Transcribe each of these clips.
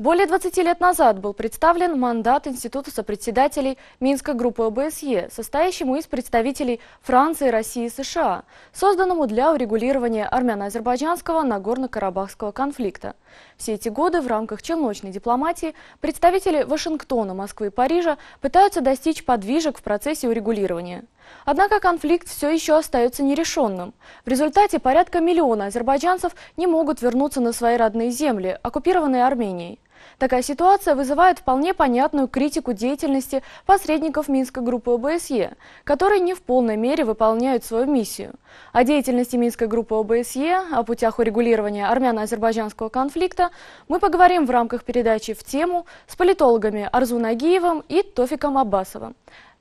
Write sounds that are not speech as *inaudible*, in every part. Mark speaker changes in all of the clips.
Speaker 1: Более 20 лет назад был представлен мандат Института сопредседателей Минской группы ОБСЕ, состоящему из представителей Франции, России и США, созданному для урегулирования армяно-азербайджанского Нагорно-Карабахского конфликта. Все эти годы в рамках челночной дипломатии представители Вашингтона, Москвы и Парижа пытаются достичь подвижек в процессе урегулирования. Однако конфликт все еще остается нерешенным. В результате порядка миллиона азербайджанцев не могут вернуться на свои родные земли, оккупированные Арменией. Такая ситуация вызывает вполне понятную критику деятельности посредников Минской группы ОБСЕ, которые не в полной мере выполняют свою миссию. О деятельности Минской группы ОБСЕ, о путях урегулирования армяно-азербайджанского конфликта мы поговорим в рамках передачи «В тему» с политологами Арзу Нагиевым и Тофиком Аббасовым.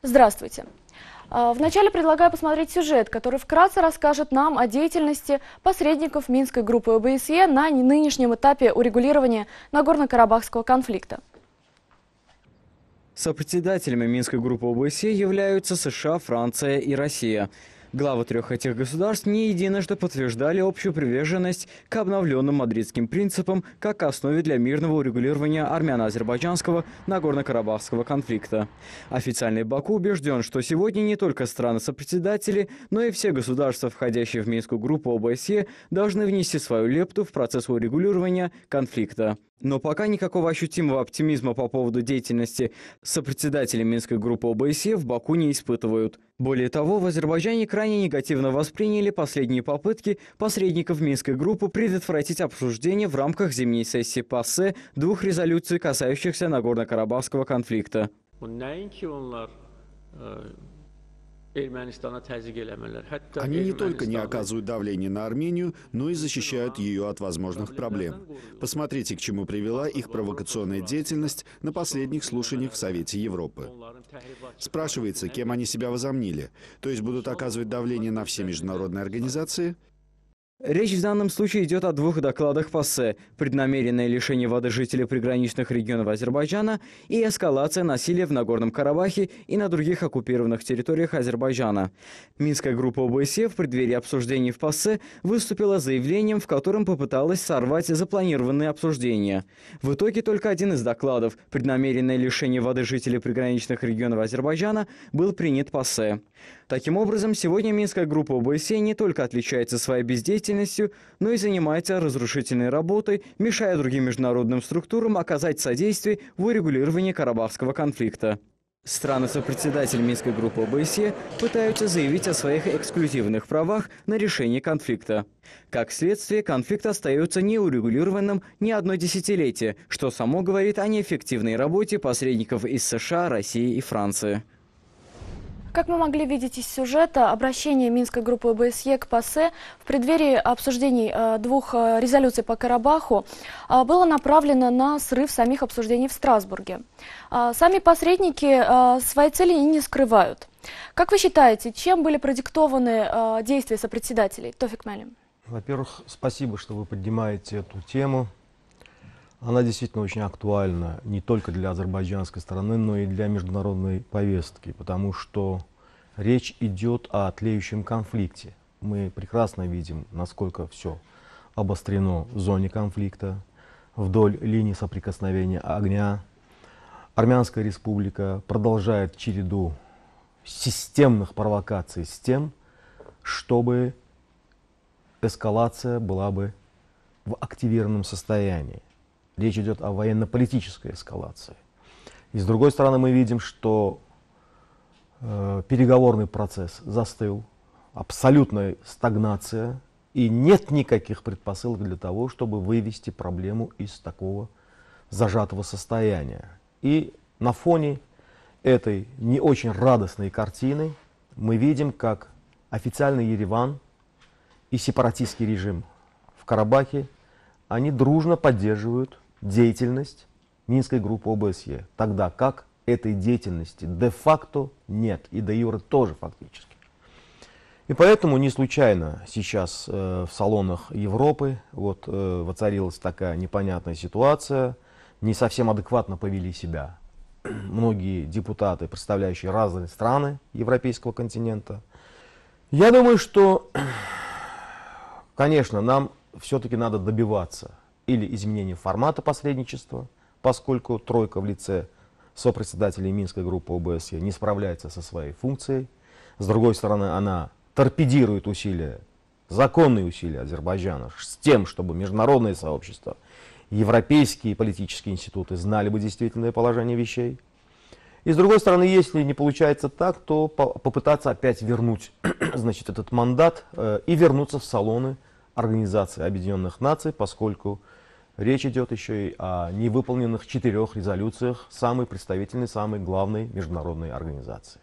Speaker 1: Здравствуйте! А, вначале предлагаю посмотреть сюжет, который вкратце расскажет нам о деятельности посредников Минской группы ОБСЕ на нынешнем этапе урегулирования Нагорно-Карабахского конфликта.
Speaker 2: Сопредседателями Минской группы ОБСЕ являются США, Франция и Россия – Главы трех этих государств не единожды подтверждали общую приверженность к обновленным мадридским принципам как основе для мирного урегулирования армяно-азербайджанского Нагорно-Карабахского конфликта. Официальный Баку убежден, что сегодня не только страны-сопредседатели, но и все государства, входящие в Минскую группу ОБСЕ, должны внести свою лепту в процесс урегулирования конфликта. Но пока никакого ощутимого оптимизма по поводу деятельности сопредседателя Минской группы ОБСЕ в Баку не испытывают. Более того, в Азербайджане крайне негативно восприняли последние попытки посредников Минской группы предотвратить обсуждение в рамках зимней сессии ПАСЕ двух резолюций, касающихся Нагорно-Карабахского конфликта. Они не только не оказывают давление
Speaker 3: на Армению, но и защищают ее от возможных проблем. Посмотрите, к чему привела их провокационная деятельность на последних слушаниях в Совете Европы. Спрашивается, кем они
Speaker 2: себя возомнили, то есть будут оказывать давление на все международные организации – Речь в данном случае идет о двух докладах ПАСЕ – преднамеренное лишение воды жителей приграничных регионов Азербайджана и эскалация насилия в Нагорном Карабахе и на других оккупированных территориях Азербайджана. Минская группа ОБСЕ в преддверии обсуждений в ПАСЕ выступила заявлением, в котором попыталась сорвать запланированные обсуждения. В итоге только один из докладов – преднамеренное лишение воды жителей приграничных регионов Азербайджана – был принят ПАСЕ. Таким образом, сегодня Минская группа ОБСЕ не только отличается своей бездеятельностью, но и занимается разрушительной работой, мешая другим международным структурам оказать содействие в урегулировании Карабахского конфликта. Страны-сопредседатель Минской группы ОБСЕ пытаются заявить о своих эксклюзивных правах на решение конфликта. Как следствие, конфликт остается неурегулированным ни одно десятилетие, что само говорит о неэффективной работе посредников из США, России и Франции.
Speaker 1: Как мы могли видеть из сюжета, обращение Минской группы ОБСЕ к ПАСЕ в преддверии обсуждений э, двух э, резолюций по Карабаху э, было направлено на срыв самих обсуждений в Страсбурге. Сами посредники свои цели и не скрывают. Как вы считаете, чем были продиктованы действия сопредседателей? Тофик Мелим.
Speaker 3: Во-первых, спасибо, что вы поднимаете эту тему она действительно очень актуальна не только для азербайджанской стороны, но и для международной повестки, потому что речь идет о тлеющем конфликте. Мы прекрасно видим, насколько все обострено в зоне конфликта, вдоль линии соприкосновения огня. Армянская республика продолжает череду системных провокаций с тем, чтобы эскалация была бы в активированном состоянии. Речь идет о военно-политической эскалации. И с другой стороны, мы видим, что э, переговорный процесс застыл, абсолютная стагнация, и нет никаких предпосылок для того, чтобы вывести проблему из такого зажатого состояния. И на фоне этой не очень радостной картины мы видим, как официальный Ереван и сепаратистский режим в Карабахе, они дружно поддерживают деятельность Минской группы ОБСЕ, тогда как этой деятельности де-факто нет, и до юре тоже фактически. И поэтому не случайно сейчас э, в салонах Европы вот, э, воцарилась такая непонятная ситуация, не совсем адекватно повели себя многие депутаты, представляющие разные страны европейского континента. Я думаю, что, *clears throat* конечно, нам все-таки надо добиваться или изменение формата посредничества, поскольку тройка в лице сопредседателей Минской группы ОБСЕ не справляется со своей функцией. С другой стороны, она торпедирует усилия, законные усилия Азербайджана с тем, чтобы международное сообщество, европейские политические институты знали бы действительное положение вещей. И с другой стороны, если не получается так, то попытаться опять вернуть *clears throat* значит, этот мандат э, и вернуться в салоны Организации Объединенных Наций, поскольку Речь идет еще и о невыполненных четырех резолюциях самой представительной, самой главной международной организации.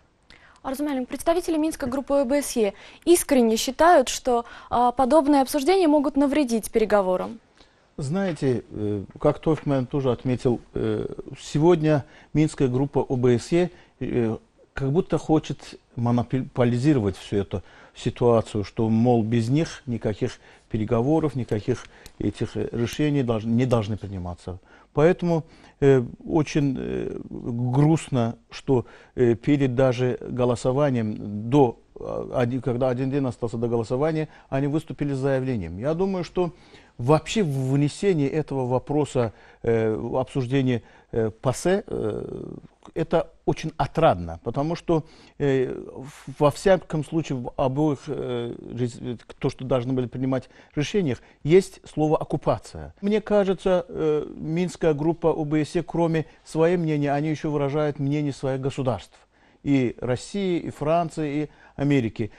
Speaker 1: Арзумелин, представители Минской группы ОБСЕ искренне считают, что а, подобные обсуждения могут навредить переговорам.
Speaker 4: Знаете, э, как Тофман тоже отметил, э, сегодня Минская группа ОБСЕ э, как будто хочет монополизировать всю эту ситуацию, что, мол, без них никаких переговоров, никаких этих э, решений должны, не должны приниматься. Поэтому э, очень э, грустно, что э, перед даже голосованием, до, а, один, когда один день остался до голосования, они выступили с заявлением. Я думаю, что вообще внесение этого вопроса, э, обсуждение э, пассе, э, это очень отрадно, потому что э, во всяком случае в обоих, э, то, что должны были принимать решениях, есть слово «оккупация». Мне кажется, минская группа ОБСЕ, кроме своего мнения, они еще выражают мнение своих государств. И России, и Франции, и Америки.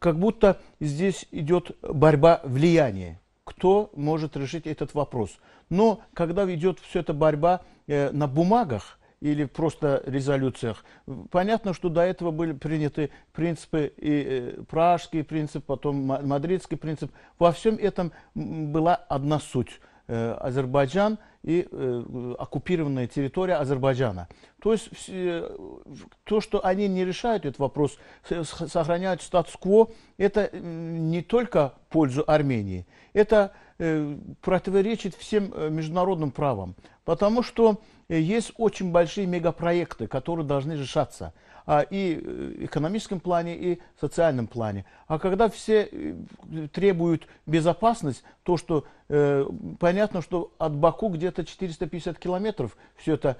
Speaker 4: Как будто здесь идет борьба влияния кто может решить этот вопрос. Но когда идет все эта борьба э, на бумагах, или просто резолюциях. Понятно, что до этого были приняты принципы и э, пражский принцип, потом мадридский принцип. Во всем этом была одна суть – Э, Азербайджан и э, оккупированная территория Азербайджана. То есть то, что они не решают этот вопрос, сохраняют статус-кво, это не только пользу Армении, это э, противоречит всем международным правам, потому что есть очень большие мегапроекты, которые должны решаться – а, и э, экономическом плане, и социальном плане. А когда все э, требуют безопасность, то что э, понятно, что от Баку где-то 450 километров все это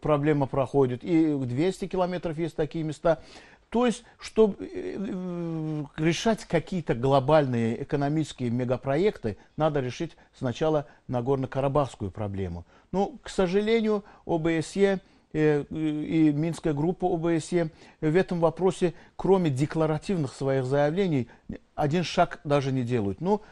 Speaker 4: проблема проходит, и 200 километров есть такие места. То есть, чтобы решать какие-то глобальные экономические мегапроекты, надо решить сначала Нагорно-Карабахскую проблему. Но, ну, к сожалению, ОБСЕ Э, э, и Минская группа ОБСЕ в этом вопросе, кроме декларативных своих заявлений, один шаг даже не делают. Ну,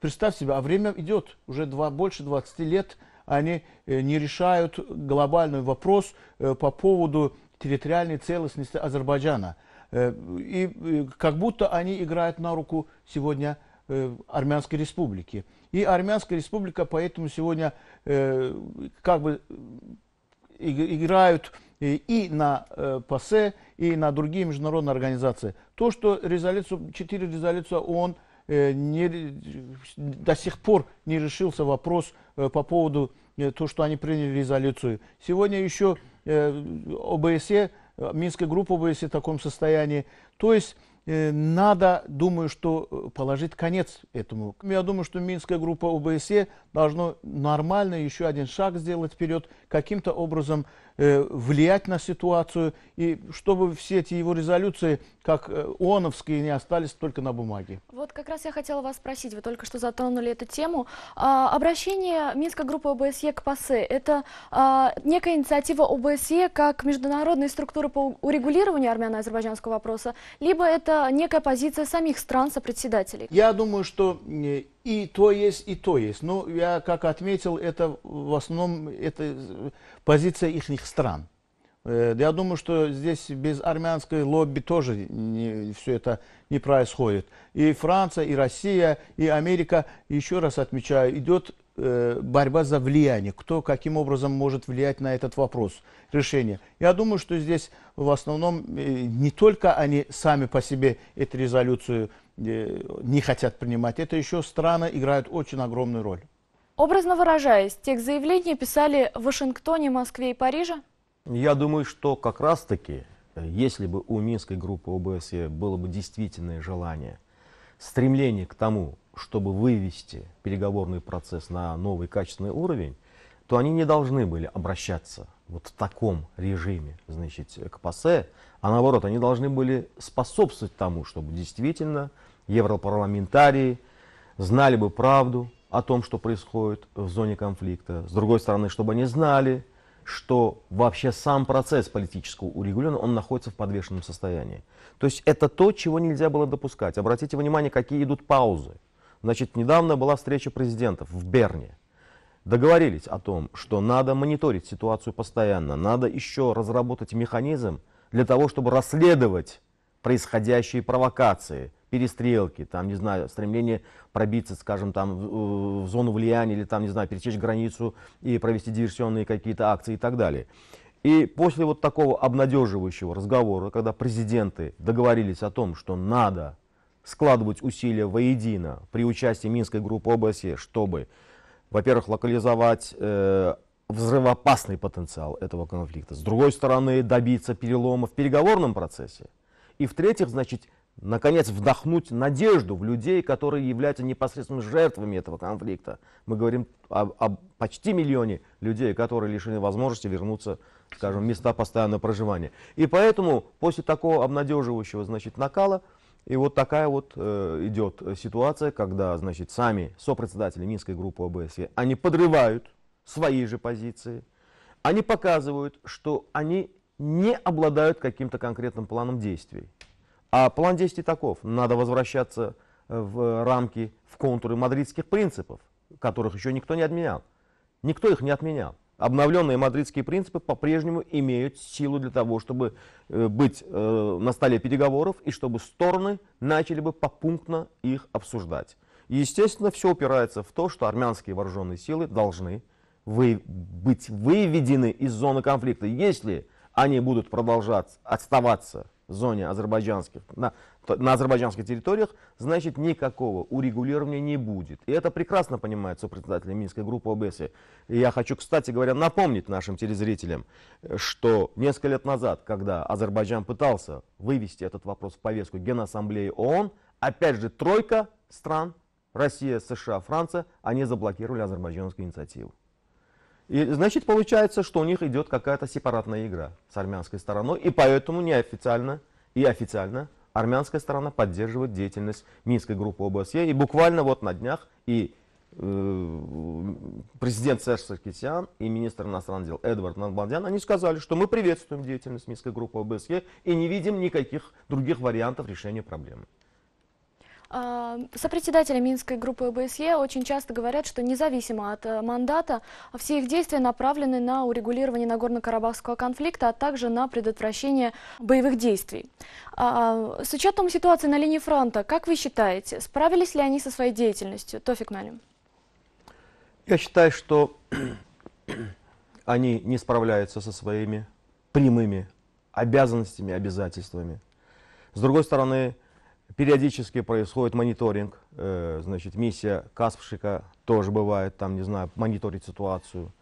Speaker 4: представь себе, а время идет, уже два, больше 20 лет они э, не решают глобальный вопрос по поводу территориальной целостности Азербайджана. И как будто они играют на руку сегодня Армянской республики. И Армянская республика поэтому сегодня как бы играют э, и на э, ПАСЕ, и на другие международные организации. То, что резолюцию, 4 резолюции ООН э, не, до сих пор не решился вопрос по поводу того, что они приняли резолюцию. Сегодня еще ОБСЕ, Минская группа ОБСЕ в таком состоянии. То есть Э, надо, думаю, что э, положить конец этому. Я думаю, что Минская группа ОБСЕ должна нормально еще один шаг сделать вперед, каким-то образом Э, влиять на ситуацию, и чтобы все эти его резолюции, как э, ООНовские, не остались только на бумаге.
Speaker 1: Вот как раз я хотела вас спросить, вы только что затронули эту тему. А, обращение Минской группы ОБСЕ к ПАСЕ – это а, некая инициатива ОБСЕ как международной структуры по урегулированию армяно-азербайджанского вопроса, либо это некая позиция самих стран-сопредседателей?
Speaker 4: Я думаю, что э, и то есть, и то есть. Но ну, я, как отметил, это в основном это позиция их стран. Э, я думаю, что здесь без армянской лобби тоже не, все это не происходит. И Франция, и Россия, и Америка, еще раз отмечаю, идет э, борьба за влияние, кто каким образом может влиять на этот вопрос решение? Я думаю, что здесь в основном э, не только они сами по себе эту резолюцию не хотят принимать, это еще страны играют очень огромную роль.
Speaker 1: Образно выражаясь, тех заявлений писали в Вашингтоне, Москве и Париже?
Speaker 3: Я думаю, что как раз-таки, э, если бы у Минской группы ОБСЕ было бы действительное желание, стремление к тому, чтобы вывести переговорный процесс на новый качественный уровень, то они не должны были обращаться вот в таком режиме, значит, к ПАСЕ, а наоборот, они должны были способствовать тому, чтобы действительно европарламентарии знали бы правду, о том, что происходит в зоне конфликта. С другой стороны, чтобы они знали, что вообще сам процесс политического урегулирования, он находится в подвешенном состоянии. То есть это то, чего нельзя было допускать. Обратите внимание, какие идут паузы. Значит, недавно была встреча президентов в Берне. Договорились о том, что надо мониторить ситуацию постоянно, надо еще разработать механизм для того, чтобы расследовать происходящие провокации – перестрелки, там, не знаю, стремление пробиться, скажем, там, в зону влияния или, там, не знаю, пересечь границу и провести диверсионные какие-то акции и так далее. И после вот такого обнадеживающего разговора, когда президенты договорились о том, что надо складывать усилия воедино при участии Минской группы ОБСЕ, чтобы, во-первых, локализовать э, взрывоопасный потенциал этого конфликта, с другой стороны, добиться перелома в переговорном процессе, и в-третьих, значит, наконец, вдохнуть надежду в людей, которые являются непосредственно жертвами этого конфликта. Мы говорим о, о почти миллионе людей, которые лишены возможности вернуться, скажем, места постоянного проживания. И поэтому после такого обнадеживающего значит, накала и вот такая вот э, идет ситуация, когда значит, сами сопредседатели Минской группы ОБСЕ, они подрывают свои же позиции, они показывают, что они не обладают каким-то конкретным планом действий. А план действий таков. Надо возвращаться э, в рамки, в контуры мадридских принципов, которых еще никто не отменял. Никто их не отменял. Обновленные мадридские принципы по-прежнему имеют силу для того, чтобы э, быть э, на столе переговоров и чтобы стороны начали бы попунктно их обсуждать. И, естественно, все упирается в то, что армянские вооруженные силы должны вы, быть выведены из зоны конфликта. Если они будут продолжать отставаться зоне азербайджанских, на, на азербайджанских территориях, значит никакого урегулирования не будет. И это прекрасно понимает сопредседатель Минской группы ОБСЕ. И я хочу, кстати говоря, напомнить нашим телезрителям, что несколько лет назад, когда Азербайджан пытался вывести этот вопрос в повестку Генассамблеи ООН, опять же тройка стран, Россия, США, Франция, они заблокировали азербайджанскую инициативу. И, значит, получается, что у них идет какая-то сепаратная игра с армянской стороной, и поэтому неофициально и официально армянская сторона поддерживает деятельность Минской группы ОБСЕ. И буквально вот на днях и э, президент Серж Саркисян и министр иностранных дел Эдвард Нанбандян они сказали, что мы приветствуем деятельность Минской группы ОБСЕ и не видим никаких других вариантов решения проблемы.
Speaker 1: Сопредседатели Минской группы ОБСЕ очень часто говорят, что независимо от э, мандата, все их действия направлены на урегулирование Нагорно-Карабахского конфликта, а также на предотвращение боевых действий. А, а, с учетом ситуации на линии фронта, как вы считаете, справились ли они со своей деятельностью? Тофик Малим.
Speaker 3: Я считаю, что *clears throat* они не справляются со своими прямыми обязанностями, обязательствами. С другой стороны, Периодически происходит мониторинг, э, значит, миссия Каспшика тоже бывает, там, не знаю, мониторить ситуацию.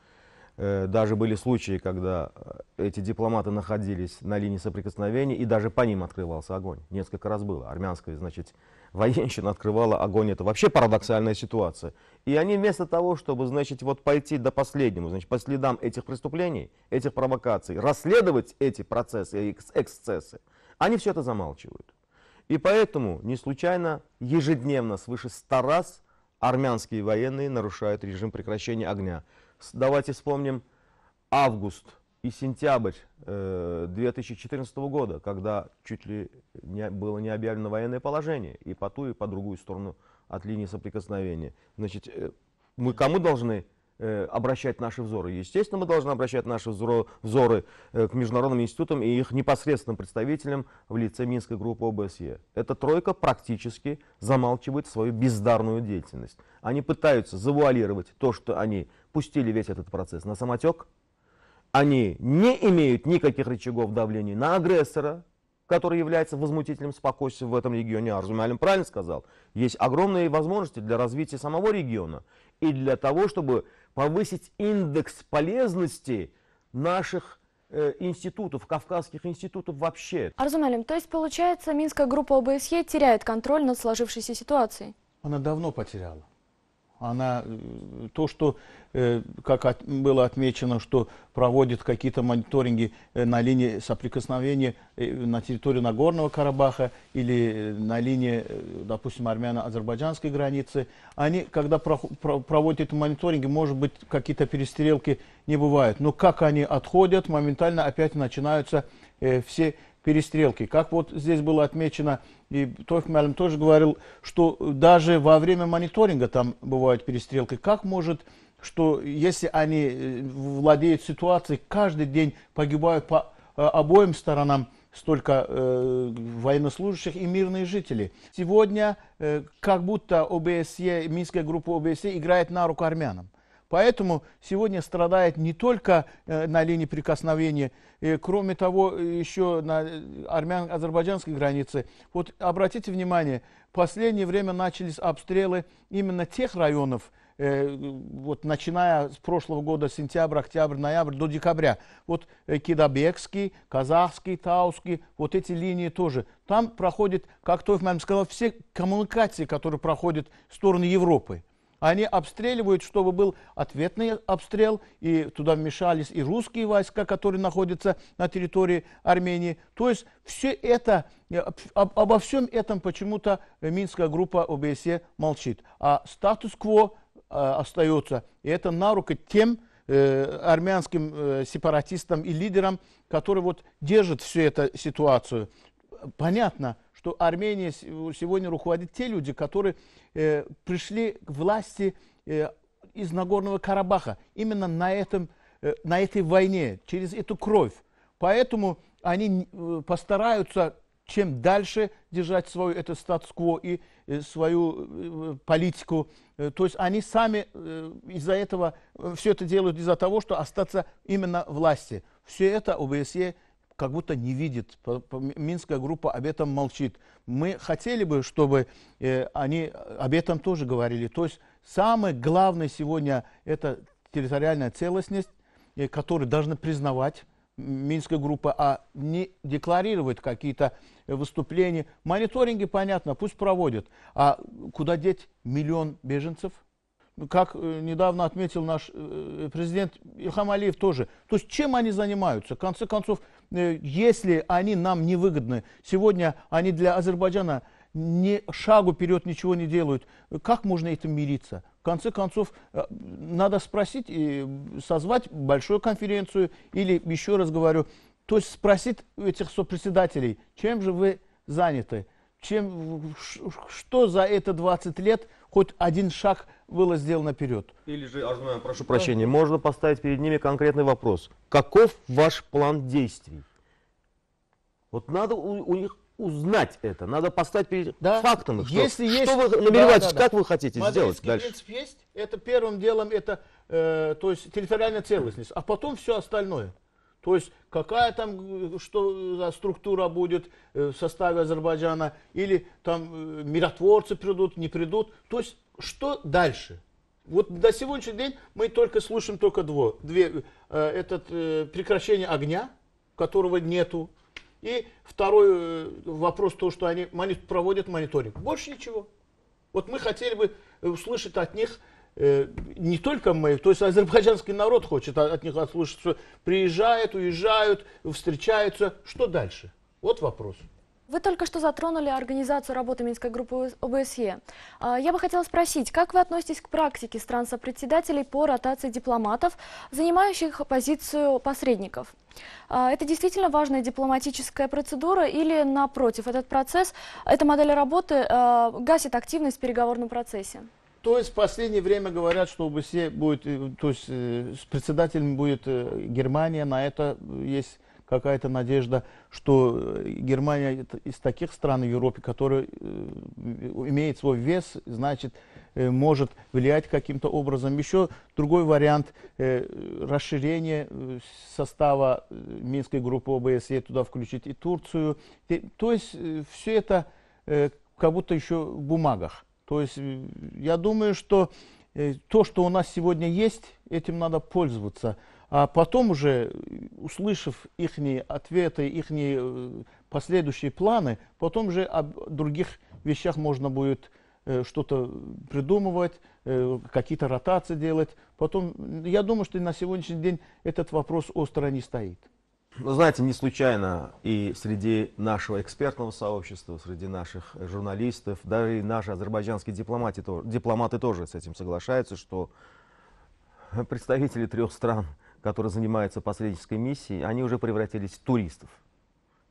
Speaker 3: Э, даже были случаи, когда э, эти дипломаты находились на линии соприкосновения, и даже по ним открывался огонь. Несколько раз было. Армянская, значит, *laughs* военщина открывала огонь. Это вообще парадоксальная ситуация. И они вместо того, чтобы, значит, вот пойти до последнего, значит, по следам этих преступлений, этих провокаций, расследовать эти процессы и эксцессы, они все это замалчивают. И поэтому не случайно ежедневно свыше 100 раз армянские военные нарушают режим прекращения огня. Давайте вспомним август и сентябрь 2014 э, года, когда чуть ли не было не объявлено военное положение и по ту, и по другую сторону от линии соприкосновения. Значит, э, мы кому должны Э, обращать наши взоры. Естественно, мы должны обращать наши взоры, э, к международным институтам и их непосредственным представителям в лице Минской группы ОБСЕ. Эта тройка практически замалчивает свою бездарную деятельность. Они пытаются завуалировать то, что они пустили весь этот процесс на самотек. Они не имеют никаких рычагов давления на агрессора, который является возмутителем спокойствия в этом регионе. Арзумялин правильно сказал. Есть огромные возможности для развития самого региона и для того, чтобы повысить индекс полезности наших э, институтов, кавказских институтов вообще.
Speaker 1: Арзум Алим, то есть получается, Минская группа ОБСЕ теряет контроль над сложившейся ситуацией?
Speaker 3: Она давно потеряла.
Speaker 4: Она э, то, что, э, как от, было отмечено, что проводит какие-то мониторинги э, на линии соприкосновения на территории Нагорного Карабаха или на линии, допустим, армяно-азербайджанской границы, они, когда про, про, проводят мониторинги, может быть, какие-то перестрелки не бывают. Но как они отходят, моментально опять начинаются э, все перестрелки. Как вот здесь было отмечено, и Тойф тоже говорил, что даже во время мониторинга там бывают перестрелки. Как может, что если они э, владеют ситуацией, каждый день погибают по э, обоим сторонам столько э, военнослужащих и мирные жители. Сегодня э, как будто ОБСЕ, Минская группа ОБСЕ играет на руку армянам. Поэтому сегодня страдает не только э, на линии прикосновения, э, кроме того, э, еще на э, армян-азербайджанской границе. Вот обратите внимание, в последнее время начались обстрелы именно тех районов, э, вот начиная с прошлого года, сентябрь, октябрь, ноябрь до декабря. Вот э, Кидабекский, Казахский, Тауский, вот эти линии тоже. Там проходят, как Тойфман сказал, все коммуникации, которые проходят в сторону Европы. Они обстреливают, чтобы был ответный обстрел, и туда вмешались и русские войска, которые находятся на территории Армении. То есть все это, э, об, обо всем этом почему-то Минская группа ОБСЕ молчит. А статус-кво э, остается. И это на руку тем э, армянским э, сепаратистам и лидерам, которые вот держат всю эту ситуацию. Понятно, что Армения сегодня руководит те люди, которые э, пришли к власти э, из Нагорного Карабаха, именно на, этом, э, на этой войне, через эту кровь. Поэтому они э, постараются чем дальше держать свой это статус-кво и э, свою э, политику. Э, то есть они сами э, из-за этого э, все это делают из-за того, что остаться именно власти. Все это ОБСЕ как будто не видит. Минская группа об этом молчит. Мы хотели бы, чтобы э, они э, об этом тоже говорили. То есть самое главное сегодня это территориальная целостность, э, которую должны признавать Минская группа, а не декларировать какие-то выступления. Мониторинги, понятно, пусть проводят. А куда деть миллион беженцев? Ну, как недавно отметил наш президент Ильхам Алиев тоже. То есть чем они занимаются? В конце концов, Э, если они нам невыгодны, сегодня они для Азербайджана ни шагу вперед ничего не делают, как можно этим мириться? В конце концов, э, надо спросить, и э, созвать большую конференцию или, еще раз говорю, то есть спросить этих сопредседателей, чем же вы заняты? чем, что за это 20 лет хоть один шаг
Speaker 3: было сделано вперед. Или же, Арзумян, прошу да. прощения, можно поставить перед ними конкретный вопрос. Каков ваш план действий? Вот надо у, у них узнать это, надо поставить перед да? фактом, что, Если что есть... вы намереваетесь, да, да, да. как вы хотите Мадридский сделать дальше.
Speaker 4: принцип есть, это первым делом, это э, то есть территориальная целостность, а потом все остальное. То есть какая там э, что за структура будет э, в составе Азербайджана, или там э, миротворцы придут, не придут. То есть что дальше? Вот до сегодняшнего дня мы только слушаем только дво, две, этот прекращение огня, которого нету, и второй вопрос то, что они мони проводят мониторинг. Больше ничего. Вот мы хотели бы услышать от них Э, не только мы, то есть азербайджанский народ хочет от них отслушаться. Приезжают, уезжают, встречаются. Что дальше? Вот вопрос.
Speaker 1: Вы только что затронули организацию работы Минской группы ОБСЕ. А, я бы хотела спросить, как вы относитесь к практике стран-сопредседателей по ротации дипломатов, занимающих позицию посредников? А, это действительно важная дипломатическая процедура или, напротив, этот процесс, эта модель работы а, гасит активность в переговорном процессе?
Speaker 4: То есть в последнее время говорят, что ОБСЕ будет, э, то есть э, с председателем будет э, Германия, на это есть какая-то надежда, что Германия из таких стран в Европе, которые имеет свой вес, значит, может влиять каким-то образом. Еще другой вариант расширения состава Минской группы ОБСЕ, туда включить и Турцию. То есть все это как будто еще в бумагах. То есть э, я думаю, что э, то, что у нас сегодня есть, этим надо пользоваться. А потом уже, э, услышав их ответы, их последующие планы, потом же о других вещах можно будет что-то придумывать, какие-то ротации делать. Потом, я думаю, что на сегодняшний день этот вопрос
Speaker 3: остро не стоит ну знаете, не случайно и среди нашего экспертного сообщества, среди наших журналистов, даже и наши азербайджанские дипломаты, дипломаты тоже с этим соглашаются, что представители трех стран, которые занимаются посреднической миссией, они уже превратились в туристов.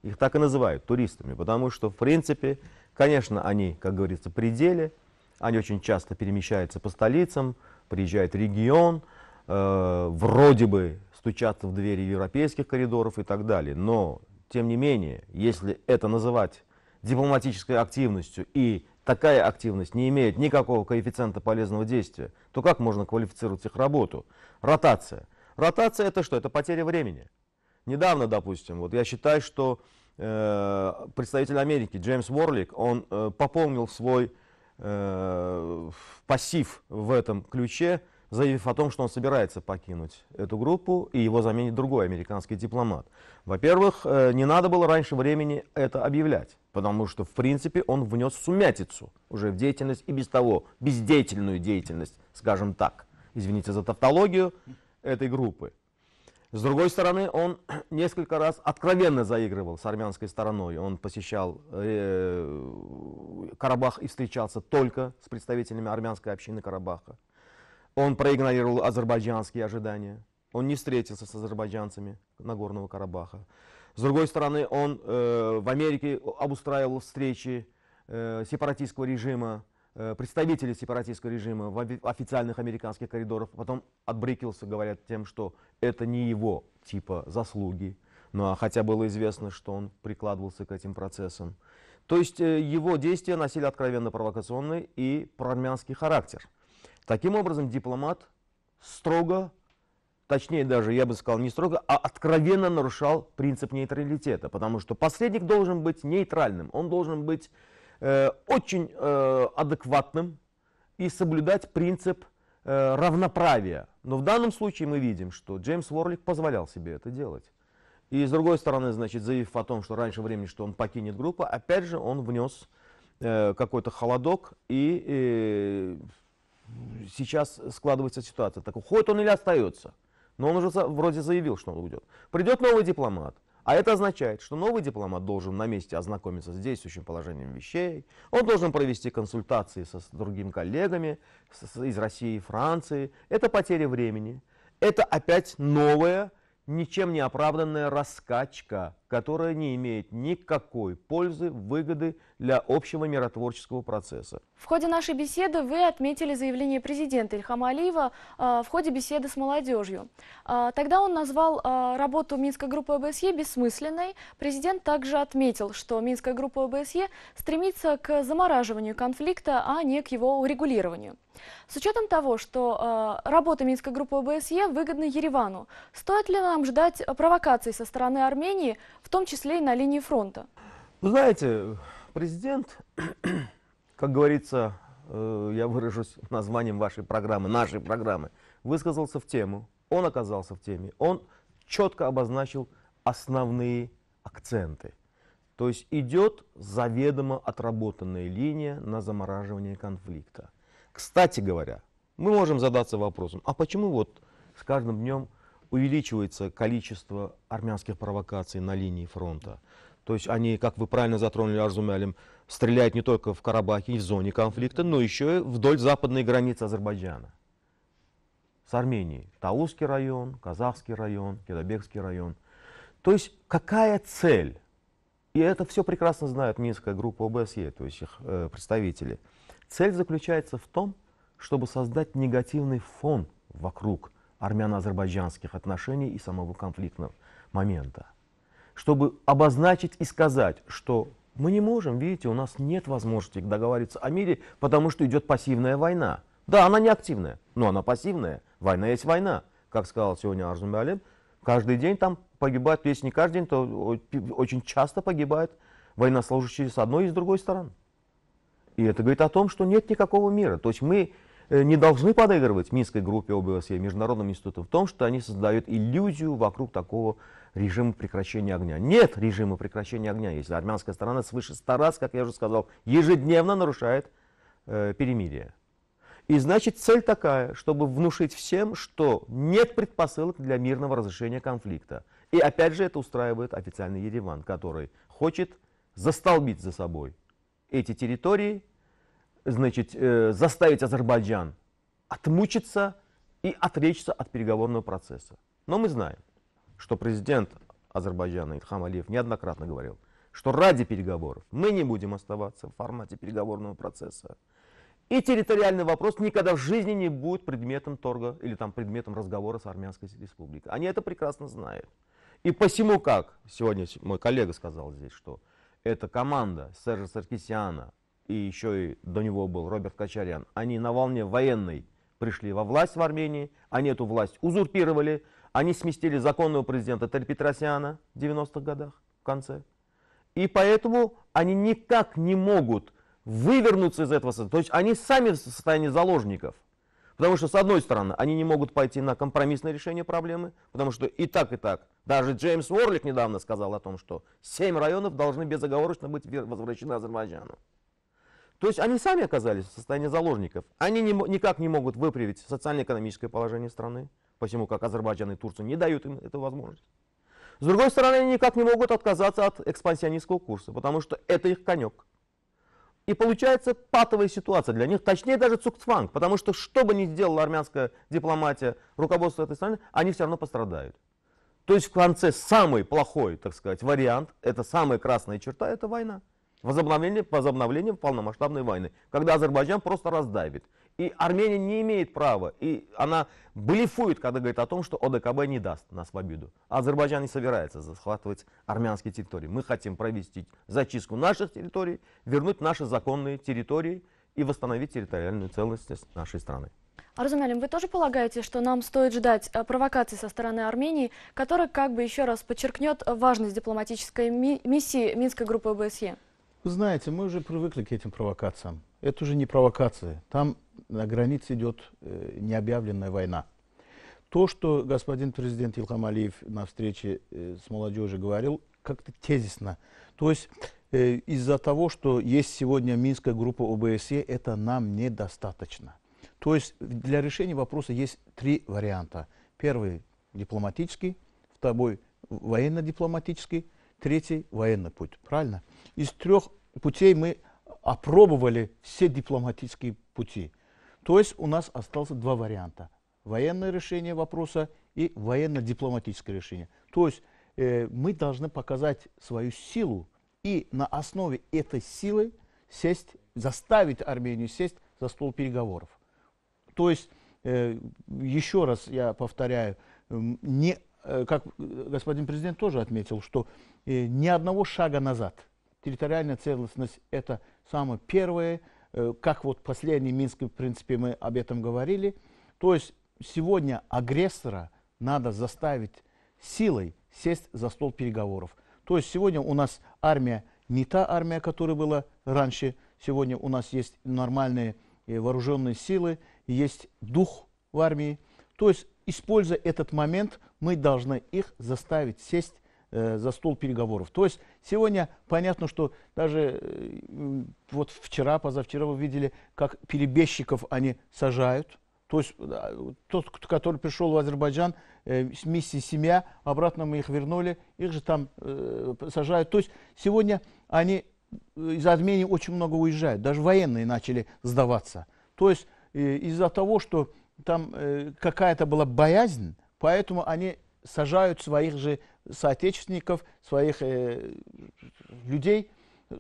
Speaker 3: Их так и называют туристами, потому что, в принципе, конечно, они, как говорится, пределе, они очень часто перемещаются по столицам, приезжают в регион, э, вроде бы стучаться в двери европейских коридоров и так далее. Но, тем не менее, если это называть дипломатической активностью и такая активность не имеет никакого коэффициента полезного действия, то как можно квалифицировать их работу? Ротация. Ротация – это что? Это потеря времени. Недавно, допустим, вот я считаю, что э, представитель Америки Джеймс Уорлик, он э, пополнил свой э, пассив в этом ключе – заявив о том, что он собирается покинуть эту группу и его заменит другой американский дипломат. Во-первых, э, не надо было раньше времени это объявлять, потому что, в принципе, он внес сумятицу уже в деятельность и без того бездеятельную деятельность, скажем так, извините за тавтологию, этой группы. С другой стороны, он *clears throat* несколько раз откровенно заигрывал с армянской стороной. Он посещал э, Карабах и встречался только с представителями армянской общины Карабаха. Он проигнорировал азербайджанские ожидания. Он не встретился с азербайджанцами Нагорного Карабаха. С другой стороны, он э, в Америке обустраивал встречи э, сепаратистского режима, э, представителей сепаратистского режима в официальных американских коридорах. А потом отбрикился, говорят, тем, что это не его типа заслуги. Ну а хотя было известно, что он прикладывался к этим процессам. То есть э, его действия носили откровенно провокационный и проармянский характер. Таким образом, дипломат строго, точнее даже, я бы сказал, не строго, а откровенно нарушал принцип нейтралитета, потому что посредник должен быть нейтральным, он должен быть э, очень э, адекватным и соблюдать принцип э, равноправия. Но в данном случае мы видим, что Джеймс Уорлик позволял себе это делать. И с другой стороны, значит, заявив о том, что раньше времени, что он покинет группу, опять же он внес э, какой-то холодок и э, сейчас складывается ситуация. Так уходит он или остается? Но он уже вроде заявил, что он уйдет. Придет новый дипломат. А это означает, что новый дипломат должен на месте ознакомиться с действующим положением вещей, он должен провести консультации со, с другими коллегами с, с, из России и Франции. Это потеря времени. Это опять новая, ничем не оправданная раскачка которая не имеет никакой пользы, выгоды для общего миротворческого процесса.
Speaker 1: В ходе нашей беседы вы отметили заявление президента Ильхама Алиева а, в ходе беседы с молодежью. А, тогда он назвал а, работу Минской группы ОБСЕ бессмысленной. Президент также отметил, что Минская группа ОБСЕ стремится к замораживанию конфликта, а не к его урегулированию. С учетом того, что э, работа Минской группы ОБСЕ выгодна Еревану, стоит ли нам ждать провокаций со стороны Армении в том числе и на линии фронта?
Speaker 3: Вы знаете, президент, *clears throat* как говорится, э, я выражусь названием вашей программы, нашей программы, высказался в тему, он оказался в теме, он четко обозначил основные акценты. То есть идет заведомо отработанная линия на замораживание конфликта. Кстати говоря, мы можем задаться вопросом, а почему вот с каждым днем увеличивается количество армянских провокаций на линии фронта. То есть они, как вы правильно затронули, Арзумялем, стреляют не только в Карабахе и в зоне конфликта, но еще и вдоль западной границы Азербайджана. С Арменией. Таузский район, Казахский район, Кедабекский район. То есть какая цель? И это все прекрасно знают Минская группа ОБСЕ, то есть их э, представители. Цель заключается в том, чтобы создать негативный фон вокруг армяно-азербайджанских отношений и самого конфликтного момента. Чтобы обозначить и сказать, что мы не можем, видите, у нас нет возможности договориться о мире, потому что идет пассивная война. Да, она не активная, но она пассивная. Война есть война. Как сказал сегодня Арзум Балем, каждый день там погибают, если не каждый день, то очень часто погибают военнослужащие с одной и с другой стороны. И это говорит о том, что нет никакого мира. То есть мы Э, не должны подыгрывать Минской группе ОБСЕ, международным институтам, в том, что они создают иллюзию вокруг такого режима прекращения огня. Нет режима прекращения огня, если армянская сторона свыше 100 раз, как я уже сказал, ежедневно нарушает э, перемирие. И значит, цель такая, чтобы внушить всем, что нет предпосылок для мирного разрешения конфликта. И опять же это устраивает официальный Ереван, который хочет застолбить за собой эти территории значит, э, заставить Азербайджан отмучиться и отречься от переговорного процесса. Но мы знаем, что президент Азербайджана Ильхам Алиев неоднократно говорил, что ради переговоров мы не будем оставаться в формате переговорного процесса. И территориальный вопрос никогда в жизни не будет предметом торга или там предметом разговора с Армянской республикой. Они это прекрасно знают. И посему как, сегодня мой коллега сказал здесь, что эта команда Сержа Саркисяна, и еще и до него был Роберт Качарян, они на волне военной пришли во власть в Армении, они эту власть узурпировали, они сместили законного президента Терпетросяна в 90-х годах, в конце. И поэтому они никак не могут вывернуться из этого состояния. То есть они сами в состоянии заложников. Потому что, с одной стороны, они не могут пойти на компромиссное решение проблемы, потому что и так, и так. Даже Джеймс Уорлик недавно сказал о том, что семь районов должны безоговорочно быть возвращены Азербайджану. То есть они сами оказались в состоянии заложников. Они не, никак не могут выправить социально-экономическое положение страны, почему как Азербайджан и Турция не дают им эту возможность. С другой стороны, они никак не могут отказаться от экспансионистского курса, потому что это их конек. И получается патовая ситуация для них, точнее даже цукцванг, потому что что бы ни сделала армянская дипломатия, руководство этой страны, они все равно пострадают. То есть в конце самый плохой, так сказать, вариант, это самая красная черта, это война возобновление, возобновление полномасштабной войны, когда Азербайджан просто раздавит. И Армения не имеет права, и она блефует, когда говорит о том, что ОДКБ не даст нас в обиду. Азербайджан не собирается захватывать армянские территории. Мы хотим провести зачистку наших территорий, вернуть наши законные территории и восстановить территориальную целостность нашей страны.
Speaker 1: А Арзумялин, вы тоже полагаете, что нам стоит ждать э, провокации со стороны Армении, которая как бы еще раз подчеркнет важность дипломатической ми миссии Минской группы ОБСЕ?
Speaker 4: Вы знаете, мы уже привыкли к этим провокациям. Это уже не провокация. Там на границе идет э, необъявленная война. То, что господин президент Илхам Алиев на встрече э, с молодежью говорил, как-то тезисно. То есть э, из-за того, что есть сегодня Минская группа ОБСЕ, это нам недостаточно. То есть для решения вопроса есть три варианта. Первый – дипломатический, второй – военно-дипломатический – Третий – военный путь. Правильно? Из трех путей мы опробовали все дипломатические пути. То есть у нас остался два варианта. Военное решение вопроса и военно-дипломатическое решение. То есть э, мы должны показать свою силу и на основе этой силы сесть, заставить Армению сесть за стол переговоров. То есть, э, еще раз я повторяю, не Э, как э, господин президент тоже отметил, что э, ни одного шага назад. Территориальная целостность – это самое первое, как вот последний Минск, в принципе, мы об этом говорили. То есть сегодня агрессора надо заставить силой сесть за стол переговоров. То есть сегодня у нас армия не та армия, которая была раньше. Сегодня у нас есть нормальные вооруженные силы, есть дух в армии. То есть используя этот момент, мы должны их заставить сесть э, за стол переговоров. То есть сегодня понятно, что даже э, вот вчера, позавчера вы видели, как перебежчиков они сажают. То есть тот, который пришел в Азербайджан э, с миссией «Семья», обратно мы их вернули, их же там э, сажают. То есть сегодня они э, из Армении очень много уезжают, даже военные начали сдаваться. То есть э, из-за того, что там э, какая-то была боязнь, поэтому они сажают своих же соотечественников, своих э, людей.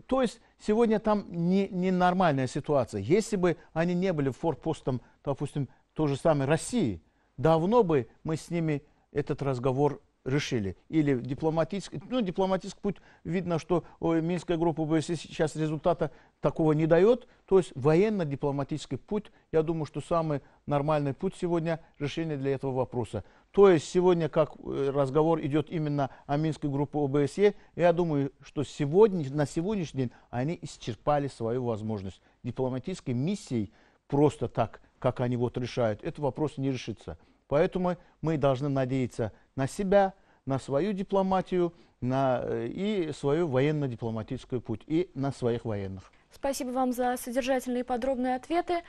Speaker 4: То есть сегодня там ненормальная не, не нормальная ситуация. Если бы они не были форпостом, допустим, той же самой России, давно бы мы с ними этот разговор решили. Или дипломатический, ну, дипломатический путь, видно, что о, Минская группа ОБСЕ сейчас результата такого не дает. То есть военно-дипломатический путь, я думаю, что самый нормальный путь сегодня решения для этого вопроса. То есть сегодня, как э, разговор идет именно о Минской группе ОБСЕ, я думаю, что сегодня, на сегодняшний день они исчерпали свою возможность. Дипломатической миссией просто так, как они вот решают, этот вопрос не решится. Поэтому мы должны надеяться на себя, на свою дипломатию на, э, и свою военно-дипломатическую путь, и на своих военных.
Speaker 1: Спасибо вам за содержательные и подробные ответы.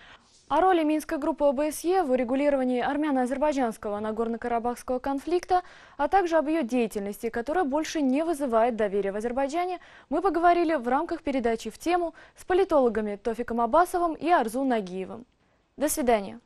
Speaker 1: О роли Минской группы ОБСЕ в урегулировании армяно-азербайджанского Нагорно-Карабахского конфликта, а также об ее деятельности, которая больше не вызывает доверия в Азербайджане, мы поговорили в рамках передачи «В тему» с политологами Тофиком Абасовым и Арзу Нагиевым. До свидания.